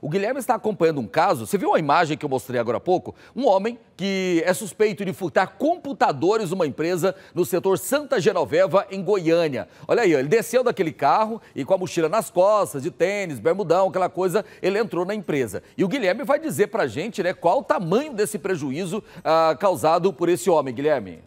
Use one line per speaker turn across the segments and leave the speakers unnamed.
O Guilherme está acompanhando um caso, você viu a imagem que eu mostrei agora há pouco? Um homem que é suspeito de furtar computadores uma empresa no setor Santa Genoveva, em Goiânia. Olha aí, ele desceu daquele carro e com a mochila nas costas, de tênis, bermudão, aquela coisa, ele entrou na empresa. E o Guilherme vai dizer pra gente né, qual o tamanho desse prejuízo ah, causado por esse homem, Guilherme.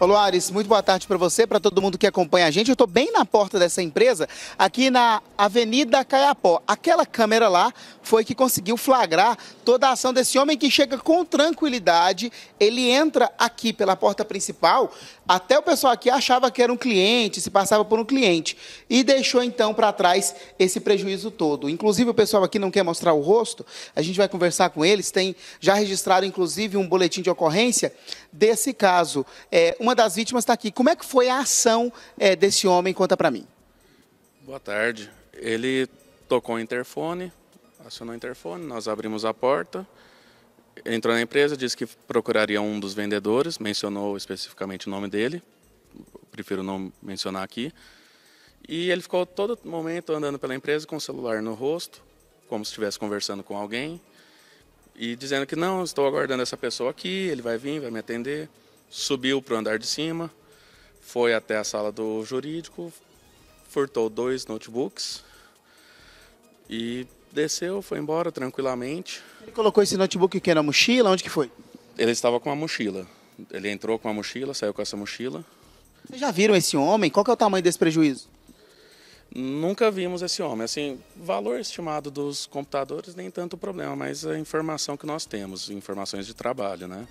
Olá, Ares, muito boa tarde para você, para todo mundo que acompanha a gente. Eu estou bem na porta dessa empresa, aqui na Avenida Caiapó. Aquela câmera lá foi que conseguiu flagrar toda a ação desse homem que chega com tranquilidade. Ele entra aqui pela porta principal, até o pessoal aqui achava que era um cliente, se passava por um cliente, e deixou então para trás esse prejuízo todo. Inclusive, o pessoal aqui não quer mostrar o rosto, a gente vai conversar com eles. Tem já registrado, inclusive, um boletim de ocorrência desse caso. É, uma uma das vítimas está aqui. Como é que foi a ação é, desse homem? Conta para mim.
Boa tarde. Ele tocou o interfone, acionou o interfone, nós abrimos a porta, entrou na empresa, disse que procuraria um dos vendedores, mencionou especificamente o nome dele, prefiro não mencionar aqui. E ele ficou todo momento andando pela empresa com o celular no rosto, como se estivesse conversando com alguém, e dizendo que não, estou aguardando essa pessoa aqui, ele vai vir, vai me atender subiu para o andar de cima, foi até a sala do jurídico, furtou dois notebooks e desceu, foi embora tranquilamente.
Ele colocou esse notebook que na
mochila? Onde que foi? Ele estava com uma mochila. Ele entrou com uma mochila, saiu com essa mochila.
Vocês já viram esse homem? Qual que é o tamanho desse prejuízo? Nunca vimos esse
homem. Assim, valor estimado dos computadores nem tanto problema, mas a informação que nós temos, informações de trabalho, né?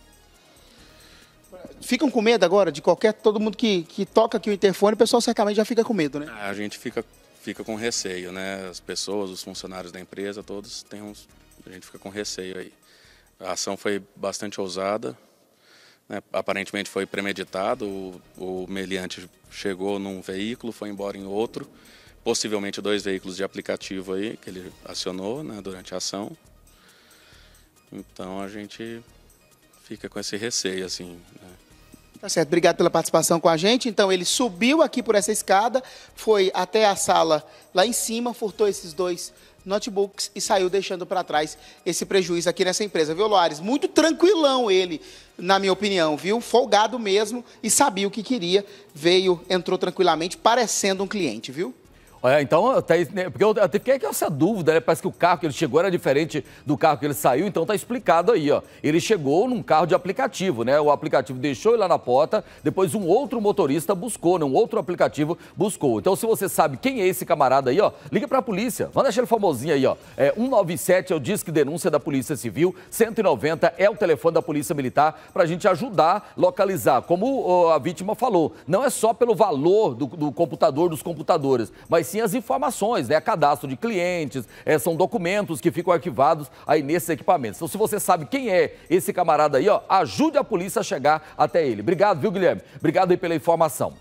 Ficam com medo agora de qualquer. Todo mundo que, que toca aqui o interfone, o pessoal certamente já fica com medo, né?
A gente fica, fica com receio, né? As pessoas, os funcionários da empresa, todos têm uns. A gente fica com receio aí. A ação foi bastante ousada, né? aparentemente foi premeditado. O, o meliante chegou num veículo, foi embora em outro, possivelmente dois veículos de aplicativo aí que ele acionou né? durante a ação. Então a gente fica com esse receio, assim. Né?
Tá certo, obrigado pela participação com a gente. Então, ele subiu aqui por essa escada, foi até a sala lá em cima, furtou esses dois notebooks e saiu deixando para trás esse prejuízo aqui nessa empresa, viu, Loares? Muito tranquilão ele, na minha opinião, viu? Folgado mesmo e sabia o que queria,
veio, entrou tranquilamente, parecendo um cliente, viu? É, então, até, né, porque eu até fiquei com essa dúvida, né? Parece que o carro que ele chegou era diferente do carro que ele saiu, então tá explicado aí, ó. Ele chegou num carro de aplicativo, né? O aplicativo deixou ele lá na porta, depois um outro motorista buscou, né? Um outro aplicativo buscou. Então, se você sabe quem é esse camarada aí, ó, liga pra polícia. Manda deixar ele famosinho aí, ó. É, 197 é o disque denúncia da Polícia Civil, 190 é o telefone da Polícia Militar pra gente ajudar a localizar. Como a vítima falou, não é só pelo valor do, do computador, dos computadores, mas sim assim as informações, né? Cadastro de clientes, é, são documentos que ficam arquivados aí nesses equipamentos. Então, se você sabe quem é esse camarada aí, ó, ajude a polícia a chegar até ele. Obrigado, viu, Guilherme? Obrigado aí pela informação.